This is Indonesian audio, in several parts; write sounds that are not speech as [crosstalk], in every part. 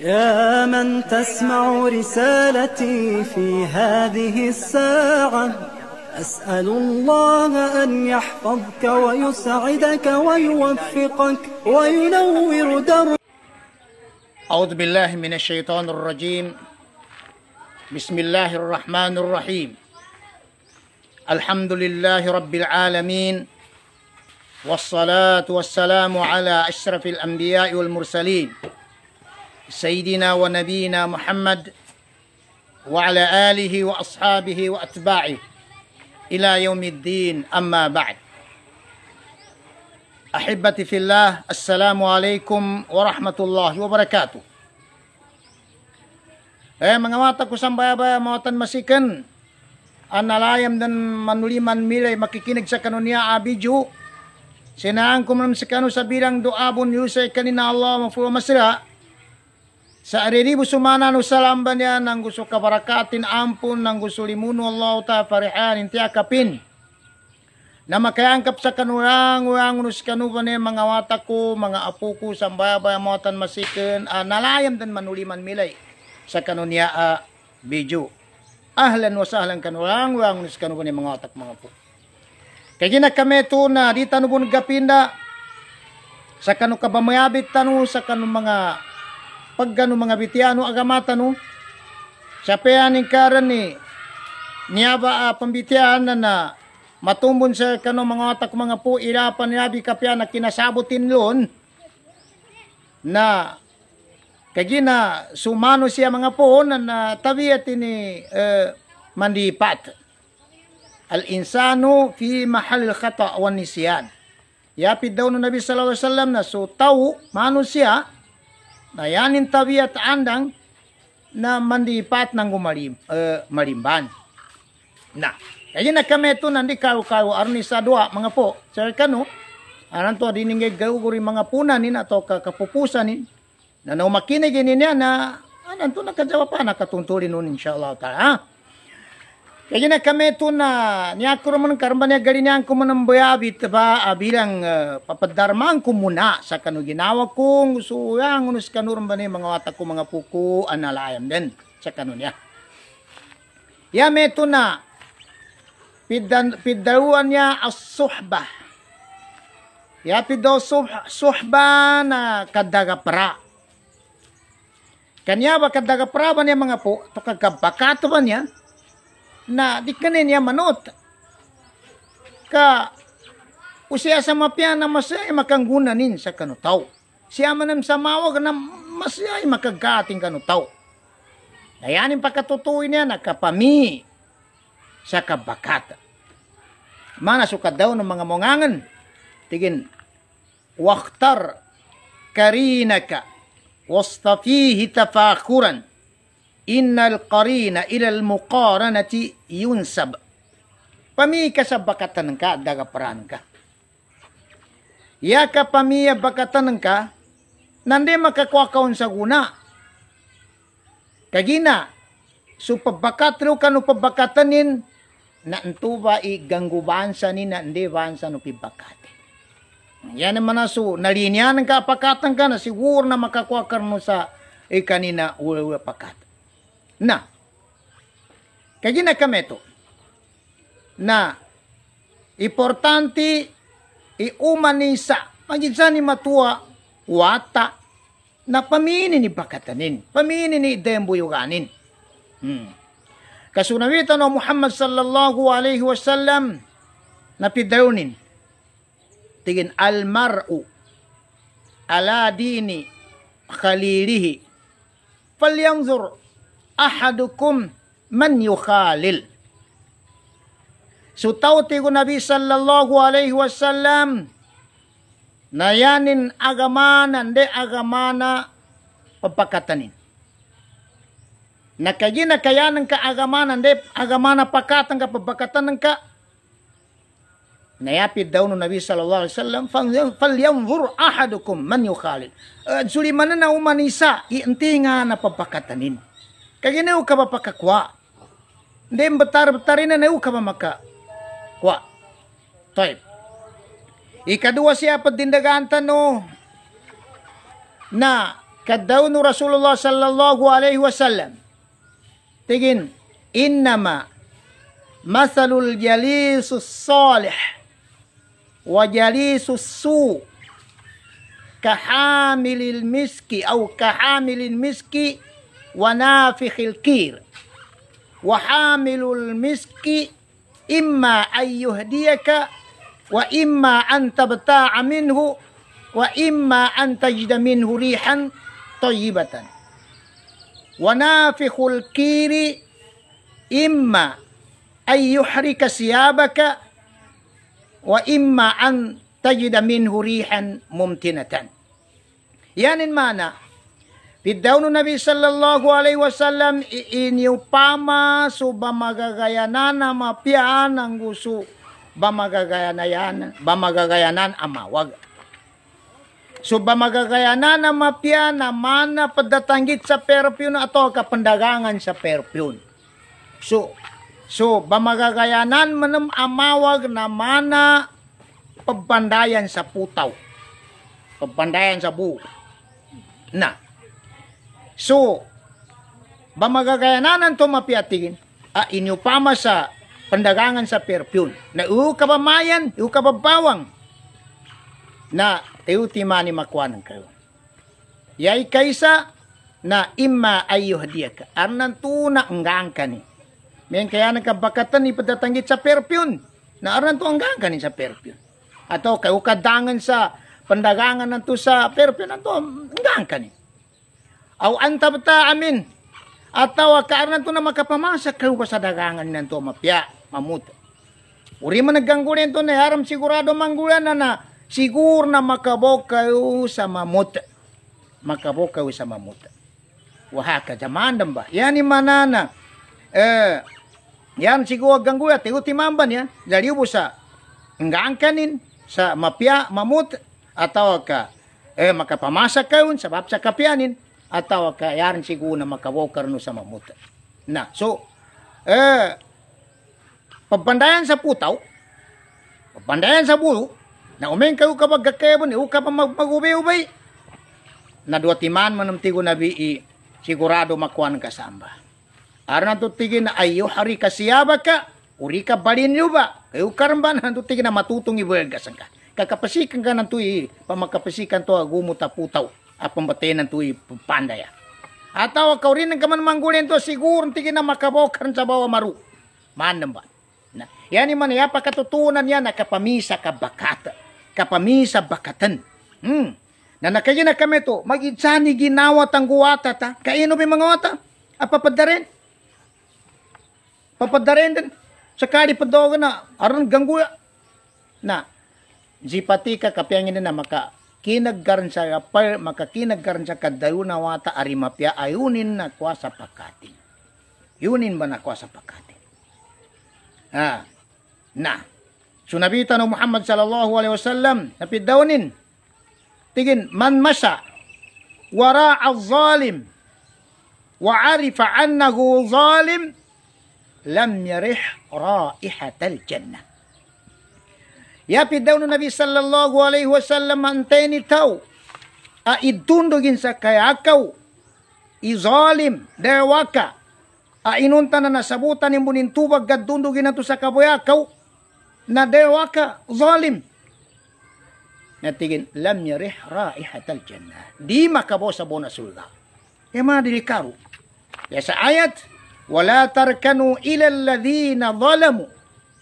يا من تسمع رسالتي في هذه الساعة أسأل الله أن يحفظك ويسعدك ويوفقك وينور دربك أعوذ بالله من الشيطان الرجيم بسم الله الرحمن الرحيم الحمد لله رب العالمين والصلاة والسلام على أشرف الأنبياء والمرسلين سيدنا ونبينا محمد وعلى آله وأصحابه وأتباعه إلى يوم الدين أما بعد أحبتي في الله السلام عليكم ورحمة الله وبركاته Eh mga mata ko sambaya-baya mawatan masikan ang nalayam ng manuliman milay makikinig sa kanunya abidyo sinaan ko man sa kanu sa bilang doabon yusay kanina Allah mafuwa masira Sa arini busumana no salam banya nang gusto kabarakatin ampun nang gusto limuno Allah ta farihan inti akapin. Na makayangkap sa kanurang urang unus kanuban ni mga wata ko, mga apo ko, sambabay amatan masiken, uh, ah, nalayam dan manuliman milay sa kanunya uh, ah, video. Ahlan wa sahlan kanurang urang unus kanuban ni mga ko, mga apo. Kaya ginakame to na di tanubun gapinda sa kanu kabamayabit tanu sa kanu mga pagkano mga bitiano agamata no sapayan ning karan ni ba uh, ah, pambitian na na matumbon sa kano mga otak mga po ilapan niyabi kapya na kinasabutin lon na kagina sumano siya mga po na natabi at ini uh, eh, mandipat al insano fi mahal khata wa nisyan yapid daw no nabi sallallahu alaihi wasallam na so tau mano siya Dayanin tabi at andang na mandipat ng gumalim, uh, malimban. Na, kaya na kami ito nandi kaw-kaw arni sa dua mga po. Sir kanu, aran to diningay gawguri mga punanin ato kakapupusanin na naumakinig niya na anan to nakajawa pa nakatuntulin nun inshallah ta'ala. Kajina kami tuna, na niakruman gari ya garinyan bitba manang bayabi ba abilang uh, muna ginawa kung suyang unus kanurman ba mga analayam den sakanu Ya metuna pidan pidawan niya as suhba. Ya pidaw suhba, suhba na kadagapra. Kanya ba kadagapra ba niya mga po? Tukagabakato ba niya? na di kanin manot. Ka usya sa mapya na masya ay eh, makanggunanin sa kanutaw. Siya manam sa mawag na masya ay eh, makagkating kanutaw. Dayanin pakatutuin niya nakapami sa kabakata. Mana sukat daw ng mga mongangan. Tigin, waktar karinaka wastafihi tafakuran Innal qarina ilal muqaranati yunsab. Pamika sa bakatan ka, dagaparan ka. Yaka pamiya bakatan ka, nandi makakwakaon sa guna. Kagina, so pabakatro ka no pabakatanin, na antuba iganggubansa ni na hindi bansa no pibakate. Yan naman na so, nalinyanan ka, pakatan ka na, siguro na makakwakar mo sa ikanina eh, uwe pakat na kay ginakameto na importante iuman ni sa magidsa ni matua wata na pamini ni bakatanin pamini ni dembuyuganin hmm. kasunawitan o Muhammad sallallahu alaihi wasallam na pidawnin tigin almar'u ala dini khalilihi falyanzur ahadukum man yukhalil. So tawti ko Nabi sallallahu alaihi wasallam na yanin agamana, hindi agamana pagpakatanin. Nakayi na kayanan ka agamana, hindi agamana pakatan ka pagpakatanin ka. Nayapid daw no Nabi sallallahu alaihi wasallam, falyanzur ahadukum man yukhalil. Uh, Suliman na umanisa, iinti nga na pagpakatanin. kage ne ba paka kwa betar betar ina ne ba maka kwa toib dua siya patindaganta no na kadaw no Rasulullah sallallahu alaihi wasallam Tegin innama masalul jalisus salih wa jalisus su kahamilil miski au kahamilil miski ونافخ الكير وحامل المسك إما أن يهديك وإما أن تبتاع منه وإما أن تجد منه ريحا طيبة ونافخ الكير إما أن يحرك ثيابك وإما أن تجد منه ريحا ممتنة يعني المعنى Biddaw no Nabi sallallahu alaihi wasallam iinyo pama so ba magagayanan na mapian ang gusto ba magagayanan ba magagayanan amawag. So ba magagayanan na mapian na mana padatanggit sa perpyun ato kapandagangan sa perpyun So so ba magagayanan manem amawag na mana pagbandayan sa putaw. Pagbandayan sa buo. Na So, ba bamagagayananan to mapiatigin, a inyupama sa pandagangan sa perfume, na ukabamayan, ukababawang, na teuti mani makuanan kayo. Yay kaysa na imma ayuh dia ka. Arnan tuna nggang ka ni. Mayan kaya nagkabakatan ni patatanggit sa perfume. Na arnan to nggang ka ni sa perfume. Ato kayo kadangan sa pandagangan nanto sa perfume nanto nggang ka ni. Au anta bata amin. Atau karena tu nama kapamasa sa dagangan nan tu mapya mamut. Uri managanggu nan tu na haram sigurado manggulan na sigur na u sa mamut. Makabokayo sa mamut. Wahaka jaman ba. Yan ni manana. Eh, yan siguro ya tigo timamban ya Dari busa ngangkanin sa mapya mamut atau ka eh makapamasa kayon sabab sa kapyanin atau ಕ ಯಾರನ್ನ ಸಿಗು ನಮ್ಮ ಕವೋಕರನು sama muta. Nah, so eh pembandayan sa putaw, pembandayan sa bulo, na umeng kayo kapag gakayabon, iuka pa magpag ubay na duatiman man ng tigo nabi i sigurado makuan ka samba. Aron na na ayo hari kasiyaba ka, uri ka balin ba, kayo karamban na tutigin na matutong ibuyagas ka. Kakapasikan ka ng tuwi, pamakapasikan to agumutaputaw. putaw. at pambatay ng tuwi pandaya. At tawag ka rin ng kamanmanggulan to siguro tigin na makabokan sa bawa maru. Manan ba? Na, yan man ya pakatutunan yan na kapamisa kabakata. Kapamisa bakatan. Hmm. Na nakaya na kami to, magidsani ginawa tangguwata ta. Kaino may mga wata? Apapadaren. Ah, Papadaren din. Sakali padoga na, aron gangguya. Na, jipati ka kapyangin na maka kinagkaran sa par, makakinagkaran sa kadayuna wata arimapya ayunin na kuasa pakati. Yunin ba na kuasa pakati? ha na. Sunabita so, no Muhammad sallallahu alaihi wasallam napidawnin. Tigin man masa wara az-zalim wa arifa annahu zalim lam yarih raihatal jannah. Yapid daw no Nabi sallallahu alaihi wasallam anteni tau a idundugin sa kayakaw izalim dewaka a inunta na nasabutan yung tubag gadundugin nato sa kaboyakaw na dewaka zalim natigin lam yarih raihatal jannah di makabo sa bonasulda e ma delikado ya sa ayat wala tarkanu ilal alladhina zalamu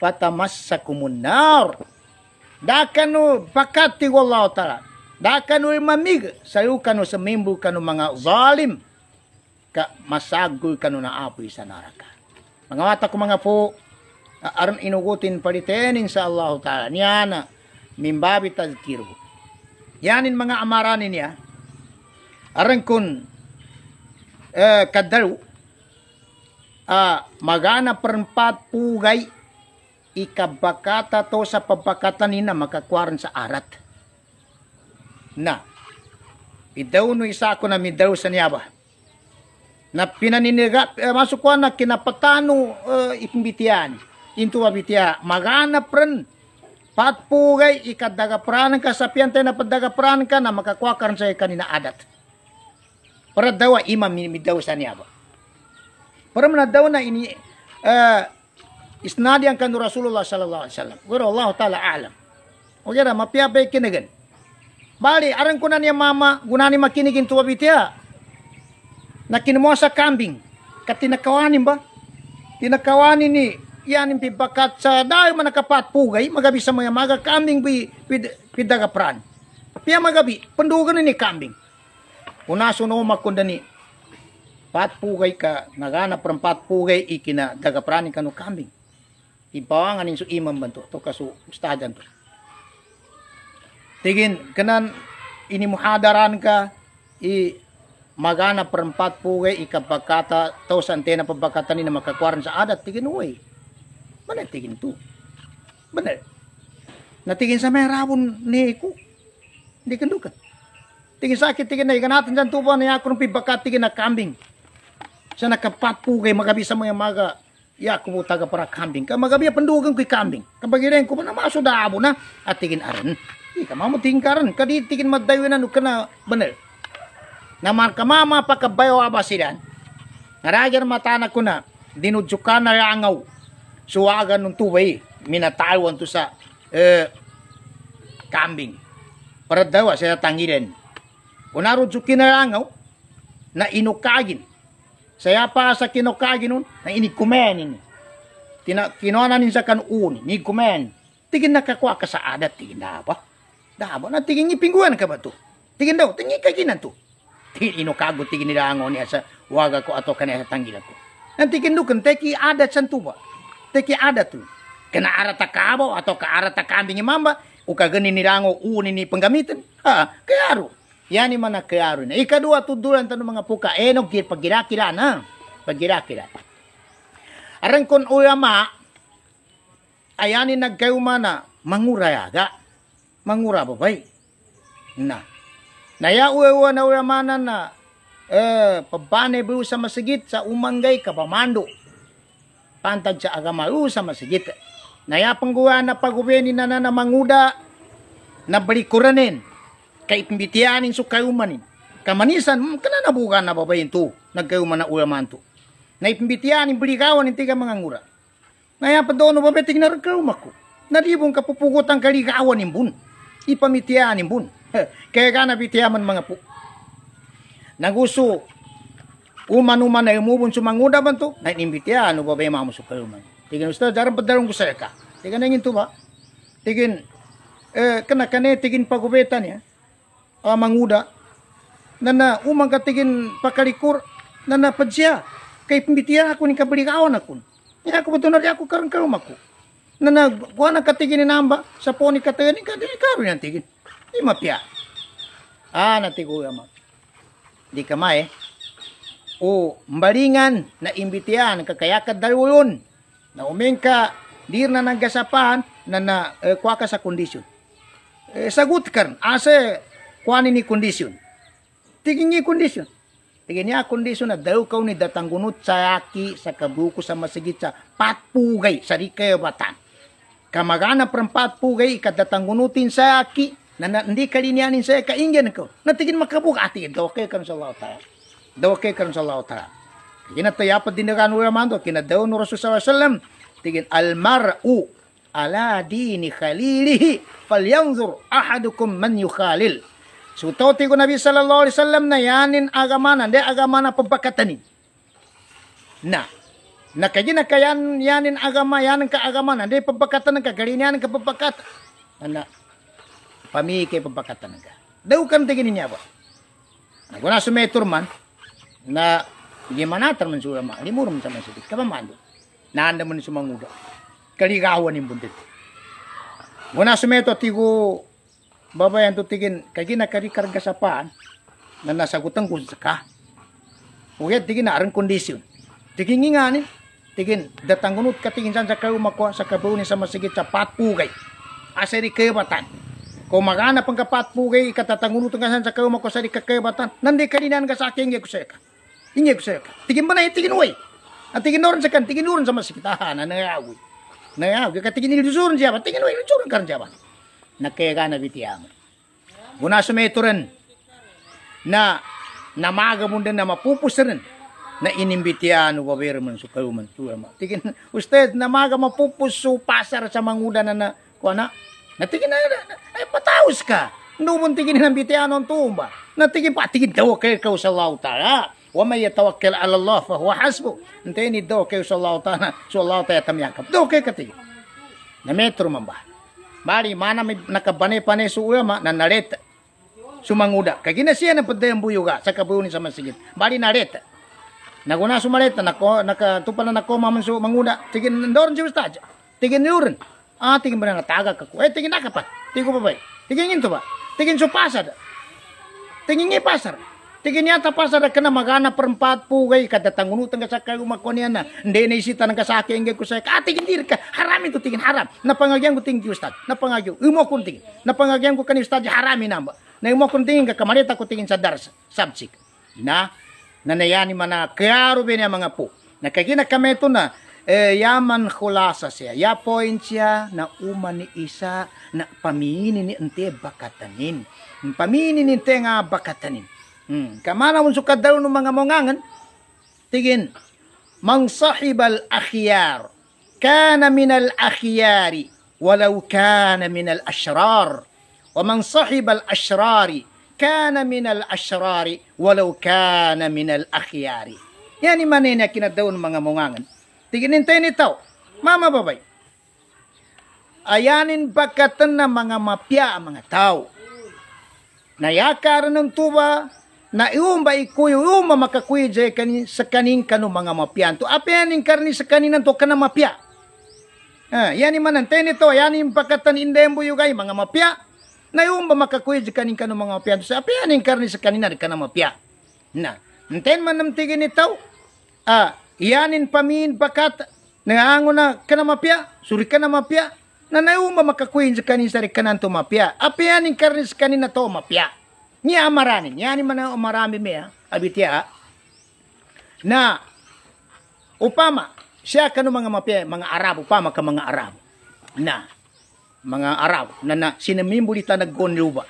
fatamassakumun nar dakanu pakati wallahu taala dakanu mamig sayo kanu sa mimbo kanu mga zalim ka masagoy kanu na apoy sa naraka mga mata ko mga po aron inugutin palitenin sa Allah taala Niana mimbabi tazkiru yanin mga amaranin niya aron kun eh, kadaru ah, magana perempat pugay ikabakata to sa pabakatan ni na makakwaran sa arat. Na, idaw no isa ako na midaw sa niyaba. Na pinaniniga, eh, masukwa na kinapatano uh, eh, ipimitian. Into abitia, maganap rin. Patpugay, ikadagapran ka sa piyantay na padagapran ka na makakwakaran sa kanina adat. Para dawa ima midaw sa niyaba. Para man daw na ini eh, isnad yang kandu Rasulullah sallallahu alaihi wasallam gue Allah taala alam ogera mapia be kinigen bali arang kunania mama gunani makinigin tua bitia nakin mosa kambing katina kawanin ba kawanin ni yanin bakat sa dayo manakapat pugay magabi sa mga maga kambing bi pran piya magabi pendugan ini kambing unaso no makunda ni pat pugay ka nagana perempat pugay ikina dagaprani kanu kambing ibawangan su imam bantu to kasu ustad bantu tigin kanan ini muhadaran ka i magana perempat puwe ikabakata tau santena ni ini makakwaran sa adat tigin uwe mana tigin tu bener natigin sa may rabon ni iku hindi tigin sakit tigin na ikanatan dyan tubo na yakon pibakat tigin na kambing Sana nakapat puwe magabisa mo maga ya ku taga para kambing ka magabi pendugan ku kambing kabagiren ko na maso da dabo na atigin ah, aran i ka mamu tingkaran kadi tigin madaywenan u kana bener Naman, marka mama pakabayo aba sidan naragar mata na ko na dinujukan na rangaw suwagan ng tubay minatawan to sa eh, kambing para dawa sa tangiren unarujukin na rangaw na inukagin saya apa sa kinokagi nun, na ini kumen ini. Tina, kinuanan ni sa kanun, ni kumen. Tigin na kakwa ka sa adat, tigin na ba? Dabo na tigin ni pingguan ka ba to? Tigin daw, tingin ka ginan to. Tigin inokago, tigin nilangon ni sa waga ko ato kanaya sa tanggila ko. Nanti kendukan teki adat ba? Teki adat tu. Kena arata kabau atau ke arata kambing mamba. Uka geni nirango uni ni penggamitan. Ha, kayaru. Yan yung mga nakayaro na. Ikadua, tudulan tanong mga puka. Enog, eh, kira na. Pagirakila. Aran kon uyama, ayanin nagkayuma na, mangurayaga. Mangura ba bay? Na. Naya uwa na uyamanan na, eh, pabane ba sa masigit sa umanggay kapamando. Pantag sa agama, u sa masigit. Naya pangguha na pagubinin na na na manguda, na balikuranin kay pimbitianin so kayumanin. Kamanisan, hmm, kana nabukan na babayin to, nagkayuman na ulaman to. Na ipimbitianin, biligawan, hindi ka mga ngura. Ngaya pa doon, babeting na ragkayumak ko. Naribong kapupugot ang kaligawan imbun. Ipamitianin bun. [laughs] Kaya ka nabitiyaman mga po. Naguso, uman na umubon sumanguda man to, na inimbitiya, ano ba ba yung mamusok kayo man. Tigin, darang padarong ko sa'yo ka. Tigin na to ba? Eh, tigin, eh, kana kane, pagubetan pagubeta uh, manguda nana umang katigin pakalikur nana pajya kay pembitiya ako ni kabaligawan ako niya ako betunar ako karon karon ako nana kuana katigin namba sa poni katigin ka dili karon yan tigin di mapya ah natiguya ma di kamay eh. o mbalingan na imbitiyan kakayakad dalulon na umengka dir na nagasapan na na eh, kuwaka sa kondisyon eh, sagut kan ase ah, kuan ini condition tigingi condition tiginya condition na daw kau ni datangunu cayaki buku sama segica patpugay sari batan kamagana perempat pugay ikadatangunutin sayaki na hindi kalinianin saya kaingyan ko natigin makabuka Daw dawakay kan sa Allah ta'ala dawakay kan sa Allah ta'ala Kinatayapad din na kanura man to, kinadaw no Rasul sallallahu alaihi wasallam, tigin almar'u ala dini khalilihi falyanzur ahadukum man yukhalil Sutauti ko Nabi sallallahu alaihi wasallam na yanin agamana, de agamana pabakatani. Na Na na kayan yanin agama yanin ka agamana de pabakatan ka galinian ka pabakat. Na pamike pabakatan ka. Dau kan gini niya ba. gona sumetur man na gimana tarman sura ma limurum sama ka kapamandu. Na anda man sumanguda. Kaligawan imbundit. Guna sumeto tigo yang tutigin gini kari karga sapaan na nasagutang kung saka uyat tigin na arang kondisyon tigin ngingani tigin ka tigin san sa kayo makuha sa kabunin sa masigit sa patpugay asari kebatan kau magana pang kapatpugay ikatatangunot ka san sa kayo makuha sa kebatan nandi kaninan ka sa akin yekuseka inyekuseka tigin ba na tigin uy at tigin noron sa kan tigin noron sa masigitahan na nangayawi nangayawi katigin ilusuron siya ba tigin uy ilusuron karan siya ba nakega na bitiyam. Guna sumeturan na namaga munda na mapupusaran na inimbitiyan o government men kayo man tura ma. Tigin, usted namaga mapupuso pasar sa manguda na na kuana. Natigin na, na ay pataus ka. Numun tigin na bitiyan tumba. na pa tigin daw kayo kau wa lauta. ومن ala على الله فهو حسبه انتين دو كيو صلى الله تعالى صلى الله تعالى تمياكب دو كيكتي na metro mamba Bali mana mi nakabane-pane su uya ma na nareta. Sumanguda. Kagina siya na padayan buyuga sa kabuyuni sa masigit. Mari nareta. Naguna sumareta nako nakatupala nako maman su manguda. Tigin ndoron si ustaja. Tigin yuren. Ah tigin bana taga kako. Eh tigin nakapat. Tigo pa bay. Tigin into ba. Tigin su pasar. Tigin ngi pasar. Tigin yata pa sa ka na magana perempat pugay kada tangunutan ka sa kayo makonyan na. Hindi na isita ng kasaki ang ko sa ka. Ati gindir ka. Haramin to tingin haram. Napangagyan ko tingin ustad. Napangagyan. Imo ko tingin. Napangagyan ko kani ustad haramin namba. Na imo ko tingin ka kamalita ko tingin sa dars. Subsik. Na nanayani man na klaro ba niya mga po. Nakagina kami ito na eh, yaman kulasa siya. Ya point siya na uma ni isa na paminin ni ante bakatanin. Paminin ni nga bakatanin Hmm. Kamana mo sukad daw ng mga mongangan. Tigin. Mang sahibal akhyar. Kana minal akhyari. Walau kana minal ashrar. Wa man sahibal ashrari. Kana minal ashrari. Walau kana minal akhyari. Yan yung manina kinadaw ng mga mongangan. Tiginin tayo nito. Mama babay. Ayanin bakatan na mga mapya ang mga tao. Nayakar ng tuba, na iumbay kuyo kuyu, makakuyo jay kani sa kanin kanu mga mapianto apian ning karni sa kaninan to kana mapia ah yani manantay nito yani impakatan indembo yugay mga mapia na iumba makakuyo jay kanin kanu mga mapianto sa apian ning karni sa kaninan kana mapia na enten man namtigin ito ah yanin pamin bakat nangango na kana mapia suri kana mapia na naiumba makakuyo jay kanin sa kanan to mapia apian ning karni sa kanina to mapia ni amarani yani mana marami mea abitia na upama siya kanu mga mapia mga Arab upama ka mga Arab na mga Arab na na sinamimbulita naggonluba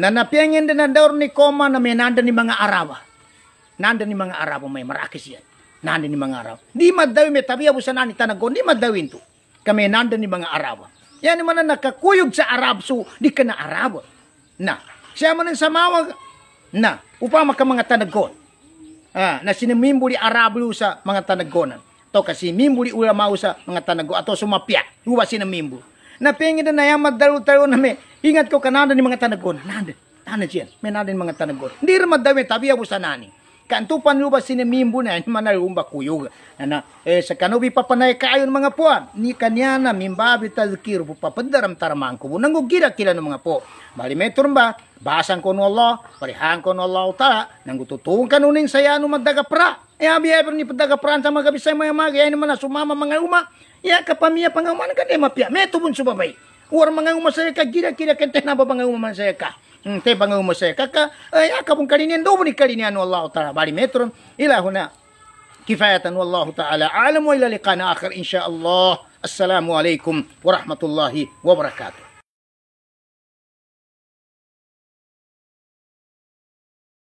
na napiangin din na daur ni Koma na may nanda ni mga Arab nanda ni mga Arab may marakis yan ni mga Arab di madawi may tabi abusan ni tanagon di madawin to kami nanda ni mga Arab yan man na nakakuyog sa Arab so di ka na Arab na siya man ang samawag na upang maka mga tanagkon ah, na sinimimbuli arablo sa mga tanagkonan to kasi mimbuli ulamao sa mga tanago ato sumapya uwa sinamimbo na pingin na yan magdalo-talo na may ingat ko kanada ni mga tanagkonan nanda tanan siya may nanda mga tanagkonan hindi rin madawi tabi abusan nani Kantupan luba sinimimbo na manarumba kuyog. Ana, eh, sa kanubi papanay kayon mga puan. Ni kanya na mimbabi tazkir po papandaram taramang kubo. Nangugira kila ng mga po. Bali may turba, basan ko ng Allah, parihan ko ng Allah utara, nangututong kanunin saya no anu madagapra. E eh, abi ever ni padagapran sa mga bisay mga mga, yan naman na sumama mga uma. Ya kapamiya pangaman ka di mapia. Metubon sumabay. Uwar mga uma saya ka, gira kila kente na ba mga uma saya ka. مم. تي بانغو مسا كاكا يا كابون كارينين دوبني كارينين والله تعالى باري متر الى هنا كفاية والله تعالى أعلم وإلى لقاء آخر إن شاء الله السلام عليكم ورحمة الله وبركاته